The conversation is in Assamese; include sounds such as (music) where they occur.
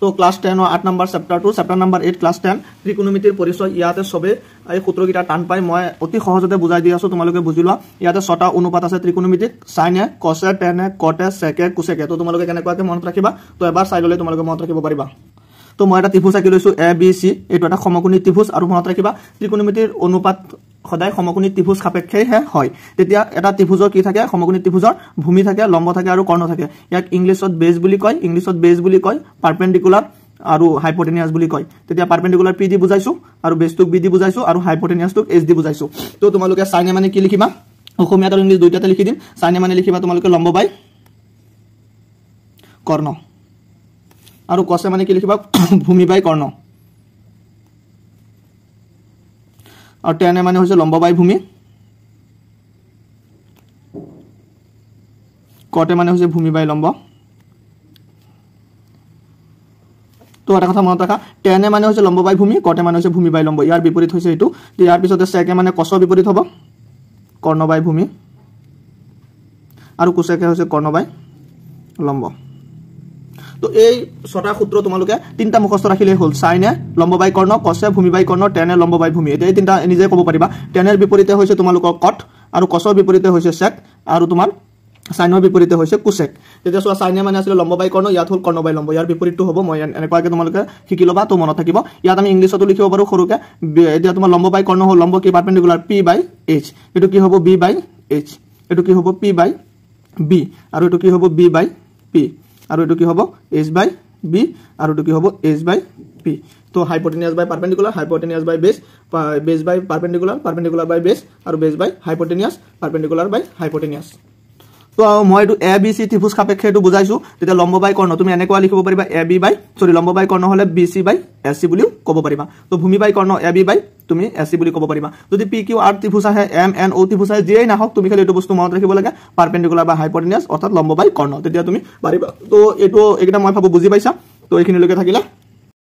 তো ক্লাছ টেনৰ আঠ নম্বৰ চেপ্টাৰটো chapter number eight class ten ত্ৰিকোণমিতিৰ পৰিচয় ইয়াতে চবেই এই সূত্ৰকেইটা টান পায় মই অতি সহজতে বুজাই দি আছোঁ তোমালোকে বুজি লোৱা ইয়াতে ছটা অনুপাত আছে ত্ৰিকোণমিতিত চাইনে কছে টেনে কটে চেকে কুচেকে তো তোমালোকে কেনেকুৱাকৈ মনত ৰাখিবা তো এবাৰ চাই ল'লে তোমালোকে মনত ৰাখিব পাৰিবা তো মই এটা ত্ৰিভুজ আঁকি লৈছোঁ এ বি চি এইটো এটা সমকোণী ত্ৰিভুজ আৰু মনত ৰাখিবা ত্ৰিকোণমিতিৰ অনুপাত সদায় সমকোণী ত্ৰিভুজ সাপেক্ষেহে হয় তেতিয়া এটা ত্ৰিভুজৰ কি থাকে সমকোণী ত্ৰিভুজৰ ভূমি থাকে লম্ব থাকে আৰু কৰ্ণ থাকে ইয়াক ইংলিছত বেজ বুলি কয় ইংলিছত বেজ বুলি কয় পাৰ্পেণ্ডিকুলাৰ আৰু হাইপটেনিয়াছ বুলি কয় তেতিয়া পাৰ্পেণ্ডিকুলাৰ পি ডি বুজাইছোঁ আৰু বেজটোক বি ডি বুজাইছো আৰু হাইপটেনিয়াছটোক এইচ ডি বুজাইছোঁ তো তোমালোকে চাইনে মানে কি লিখিবা অসমীয়াত আৰু ইংলিছ দুইটাতে লিখি দিম চাইনে মানে লিখিবা তোমালোকে লম্ব বাই কৰ্ণ আৰু কছে মানে কি লিখিবা (coughs) ভূমি বাই কৰ্ণ আৰু টেনে মানে হৈছে লম্বাবাই ভূমি কটে মানে হৈছে ভূমি বাই লম্ব তো এটা কথা মনত ৰখা টেনে মানে হৈছে লম্বাবাই ভূমি কটে মানে হৈছে ভূমি বাই লম্ব ইয়াৰ বিপৰীত হৈছে এইটো ইয়াৰ পিছতে চেকে মানে কছৰ বিপৰীত হ'ব কৰ্ণবাই ভূমি আৰু কোচেকে হৈছে কৰ্ণবাই লম্ব তো এই ছটা সূত্ৰ তোমালোকে তিনিটা মুখস্থ ৰাখিলেই হ'ল চাইনে লম্বাই কৰ্ণ কচে বাই কৰ্ণ টেনে লম্বাই ভূমি এতিয়া এই তিনিটা নিজে ক'ব পাৰিবা টেনৰ বিপৰীতে হৈছে তোমালোকৰ কট আৰু কচৰ বিপৰীতে হৈছে চেক আৰু তোমাৰ চাইনৰ বিপৰীতে হৈছে কুচেক তেতিয়া চোৱা চাইনে মানে আছিলে লম্ববাই কৰ্ণ ইয়াত হ'ল কৰ্ণ বাই লম্ব ইয়াৰ বিপৰীতটো হ'ব মই এনেকুৱাকৈ তোমালোকে শিকি ল'বা তো মনত থাকিব ইয়াত আমি ইংলিছতো লিখিব পাৰোঁ সৰুকে এতিয়া তোমাৰ লম্ব বাই কৰ্ণ হ'ল লম্ব কি পাৰ্পেণ্ডিকুলাৰ পি বাই এইচ এইটো কি হ'ব বি বাই এইচ এইটো কি হ'ব পি বাই বি আৰু এইটো কি হ'ব বি বাই পি আৰু এইটো কি হ'ব এইচ বাই বি আৰু এইটো কি হ'ব এইচ বাই পি ত hypotenuse by perpendicular hypotenuse by base base by perpendicular perpendicular by base আৰু বেচ বাই হাইপটেনিয়াছ পাৰ্পেণ্ডিকুলাৰ বাই হাইপটেনিয়াছ তো মই এইটো এ বি চি ত্ৰিভুজ সাপেক্ষে এইটো বুজাইছো তেতিয়া লম্ব বাই কৰ্ণ তুমি এনেকুৱা লিখিব পাৰিবা এ বি বাই চৰি লম্ব বাই কৰ্ণ হ'লে B C by S C বুলিও ক'ব পাৰিবা তো ভূমি বাই কৰ্ণ এ বি বাই তুমি এস সি বুলি কব পাৰিবা যদি পি কিউ আৰ ত্ৰিভুজ আহে এম এন অ' ত্ৰিভুজ আহে যিয়েই নাহক তুমি খালি এইটো বস্তু মনত ৰাখিব লাগে পাৰপেণ্ডিকুলাৰ বা হাইপাৰনিয়াছ অৰ্থাৎ লম্ব বাই কৰ্ণ তেতিয়া তুমি পাৰিবা ত' এইটো এইকেইটা মই ভাবোঁ বুজি পাইছা ত' এইখিনিলৈকে থাকিলে